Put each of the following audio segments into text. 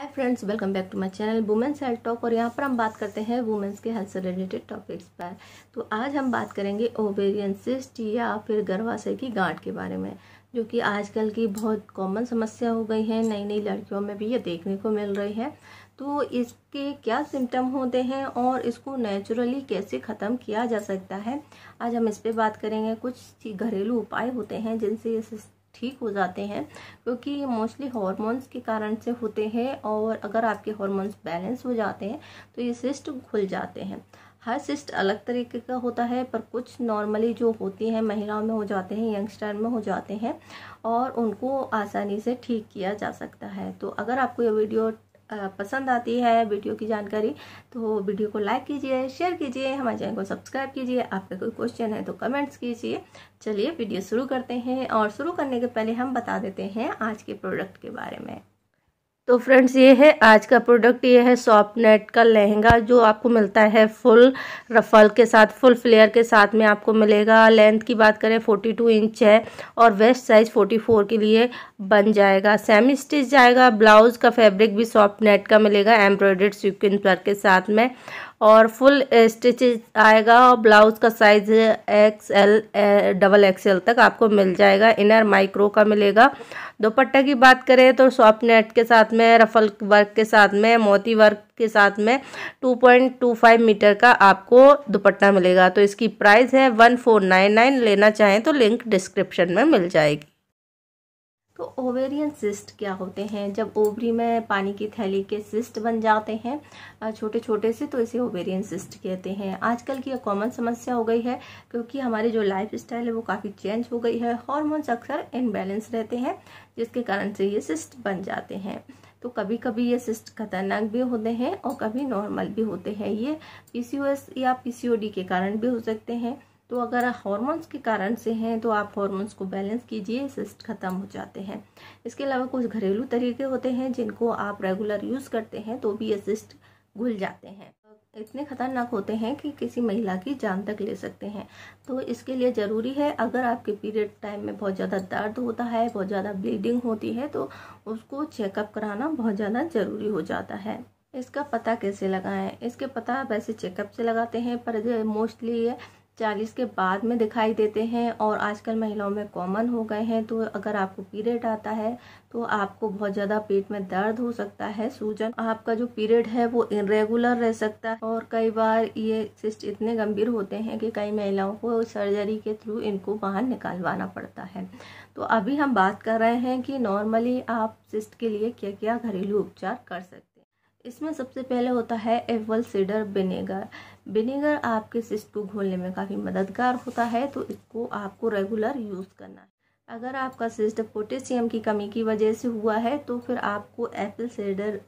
hi friends welcome back to my channel women's health talk और यहाँ पर हम बात करते हैं वुमेंस के हेल्थ से रिलेटेड टॉपिक्स पर तो आज हम बात करेंगे ओवेरियन सिस्ट या फिर गर्भाशय की गांठ के बारे में जो कि आजकल की बहुत कॉमन समस्या हो गई है नई नई लड़कियों में भी ये देखने को मिल रही है तो इसके क्या सिम्टम होते हैं और इसको नेचुरली कैसे ख़त्म किया जा सकता है आज हम इस पर बात करेंगे कुछ घरेलू उपाय होते हैं जिनसे ये ठीक हो जाते हैं क्योंकि ये मोस्टली हॉर्मोन्स के कारण से होते हैं और अगर आपके हॉर्मोन्स बैलेंस हो जाते हैं तो ये सिस्ट खुल जाते हैं हर सिस्ट अलग तरीके का होता है पर कुछ नॉर्मली जो होती हैं महिलाओं में हो जाते हैं यंगस्टर में हो जाते हैं और उनको आसानी से ठीक किया जा सकता है तो अगर आपको ये वीडियो पसंद आती है वीडियो की जानकारी तो वीडियो को लाइक कीजिए शेयर कीजिए हमारे चैनल को सब्सक्राइब कीजिए आपका कोई क्वेश्चन है तो कमेंट्स कीजिए चलिए वीडियो शुरू करते हैं और शुरू करने के पहले हम बता देते हैं आज के प्रोडक्ट के बारे में तो फ्रेंड्स ये है आज का प्रोडक्ट ये है सॉफ्ट नेट का लहंगा जो आपको मिलता है फुल रफल के साथ फुल फ्लेयर के साथ में आपको मिलेगा लेंथ की बात करें 42 इंच है और वेस्ट साइज़ 44 के लिए बन जाएगा सेमी स्टिच जाएगा ब्लाउज़ का फैब्रिक भी सॉफ्ट नेट का मिलेगा एम्ब्रॉयड्रेड सीक्वेंस वर्क के साथ में और फुल स्टिच आएगा और ब्लाउज का size X L double X L तक आपको मिल जाएगा इनर माइक्रो का मिलेगा दोपट्टा की बात करें तो सॉफ्ट नेट के साथ में रफल वर्क के साथ में मोती वर्क के साथ में 2.25 मीटर का आपको दुपट्टा मिलेगा तो इसकी प्राइस है 1499 लेना चाहें तो लिंक डिस्क्रिप्शन में मिल जाएगी तो ओवेरियन सिस्ट क्या होते हैं जब ओवरी में पानी की थैली के सिस्ट बन जाते हैं छोटे छोटे से तो इसे ओवेरियन सिस्ट कहते हैं आजकल की कॉमन समस्या हो गई है क्योंकि हमारी जो लाइफ स्टाइल है वो काफ़ी चेंज हो गई है हॉर्मोन्स अक्सर इनबैलेंस रहते हैं जिसके कारण से ये सिस्ट बन जाते हैं तो कभी कभी ये सिस्ट खतरनाक भी होते हैं और कभी नॉर्मल भी होते हैं ये पी या पी के कारण भी हो सकते हैं तो अगर हॉर्मोन्स के कारण से हैं तो आप हॉर्मोन्स को बैलेंस कीजिए सिस्ट खत्म हो जाते हैं इसके अलावा कुछ घरेलू तरीके होते हैं जिनको आप रेगुलर यूज़ करते हैं तो भी ये सिस्ट घुल जाते हैं इतने खतरनाक होते हैं कि किसी महिला की जान तक ले सकते हैं तो इसके लिए ज़रूरी है अगर आपके पीरियड टाइम में बहुत ज़्यादा दर्द होता है बहुत ज़्यादा ब्लीडिंग होती है तो उसको चेकअप कराना बहुत ज़्यादा ज़रूरी हो जाता है इसका पता कैसे लगाएं इसके पता वैसे चेकअप से लगाते हैं पर मोस्टली ये चालीस के बाद में दिखाई देते हैं और आजकल महिलाओं में कॉमन हो गए हैं तो अगर आपको पीरियड आता है तो आपको बहुत ज़्यादा पेट में दर्द हो सकता है सूजन आपका जो पीरियड है वो इनरेगुलर रह सकता है और कई बार ये सिस्ट इतने गंभीर होते हैं कि कई महिलाओं को सर्जरी के थ्रू इनको बाहर निकालवाना पड़ता है तो अभी हम बात कर रहे हैं कि नॉर्मली आप सिस्ट के लिए क्या क्या घरेलू उपचार कर सकते इसमें सबसे पहले होता है एवल सीडर विनेगर विनेगर आपके सिस्ट को घोलने में काफ़ी मददगार होता है तो इसको आपको रेगुलर यूज़ करना है अगर आपका सिस्ट पोटेशियम की कमी की वजह से हुआ है तो फिर आपको एप्पल सीडर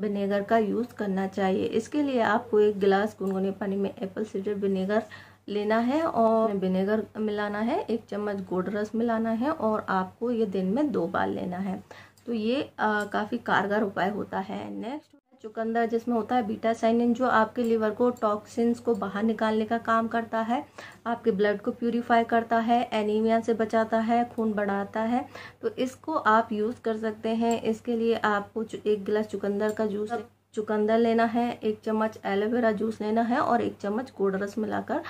विनेगर का यूज़ करना चाहिए इसके लिए आपको एक गिलास गुनगुने पानी में एप्पल सीडर विनेगर लेना है और विनेगर मिलाना है एक चम्मच गोड रस मिलाना है और आपको ये दिन में दो बार लेना है तो ये काफ़ी कारगर उपाय होता है नेक्स्ट चुकंदर जिसमें होता है बीटा साइनिन जो आपके लीवर को टॉक्सिन्स को बाहर निकालने का काम करता है आपके ब्लड को प्यूरीफाई करता है एनीमिया से बचाता है खून बढ़ाता है तो इसको आप यूज़ कर सकते हैं इसके लिए आपको एक गिलास चुकंदर का जूस चुकंदर लेना है एक चम्मच एलोवेरा जूस लेना है और एक चम्मच गोडरस मिलाकर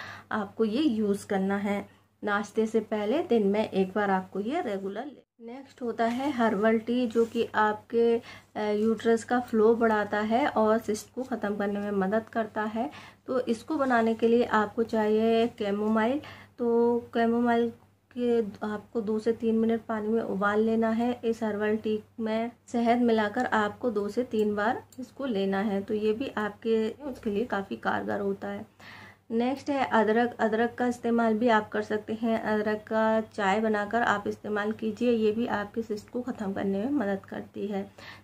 आपको ये यूज़ करना है नाश्ते से पहले दिन में एक बार आपको ये रेगुलर ले नेक्स्ट होता है हर्बल टी जो कि आपके यूट्रस का फ्लो बढ़ाता है और सिस्ट को ख़त्म करने में मदद करता है तो इसको बनाने के लिए आपको चाहिए कैमोमाइल तो कैमोमाइल के आपको दो से तीन मिनट पानी में उबाल लेना है इस हर्बल टी में शहद मिलाकर आपको दो से तीन बार इसको लेना है तो ये भी आपके उसके लिए काफ़ी कारगर होता है नेक्स्ट है अदरक अदरक का इस्तेमाल भी आप कर सकते हैं अदरक का चाय बनाकर आप इस्तेमाल कीजिए ये भी आपके सिस्ट को ख़त्म करने में मदद करती है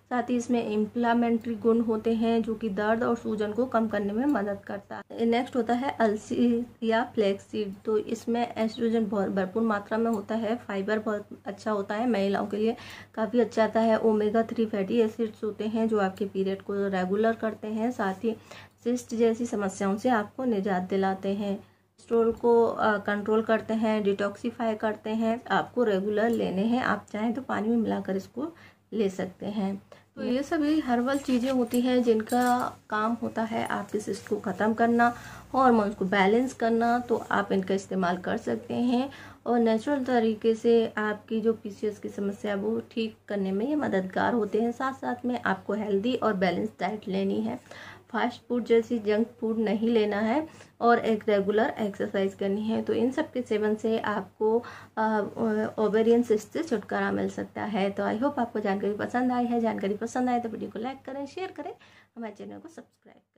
साथ ही इसमें इम्प्लामेंट्री गुण होते हैं जो कि दर्द और सूजन को कम करने में मदद करता है नेक्स्ट होता है अलसी या फ्लैक्सीड तो इसमें एस्ट्रोजन बहुत भरपूर मात्रा में होता है फाइबर बहुत अच्छा होता है महिलाओं के लिए काफ़ी अच्छा आता है ओमेगा थ्री फैटी एसिड्स होते हैं जो आपके पीरियड को रेगुलर करते हैं साथ ही सिस्ट जैसी समस्याओं से आपको निजात दिलाते हैं स्टोल को कंट्रोल करते हैं डिटॉक्सीफाई करते हैं आपको रेगुलर लेने हैं आप चाहें तो पानी में मिलाकर इसको ले सकते हैं तो ये सभी हर्बल चीज़ें होती हैं जिनका काम होता है आपके सिस्ट को ख़त्म करना हॉर्मोन्स को बैलेंस करना तो आप इनका इस्तेमाल कर सकते हैं और नेचुरल तरीके से आपकी जो पीसीएस की समस्या है वो ठीक करने में ये मददगार होते हैं साथ साथ में आपको हेल्दी और बैलेंस डाइट लेनी है फास्ट फूड जैसी जंक फूड नहीं लेना है और एक रेगुलर एक्सरसाइज करनी है तो इन सब के सेवन से आपको ओवेरियन सिस्ट से छुटकारा मिल सकता है तो आई होप आपको जानकारी पसंद आई है जानकारी पसंद आए तो वीडियो को लाइक करें शेयर करें हमारे चैनल को सब्सक्राइब करें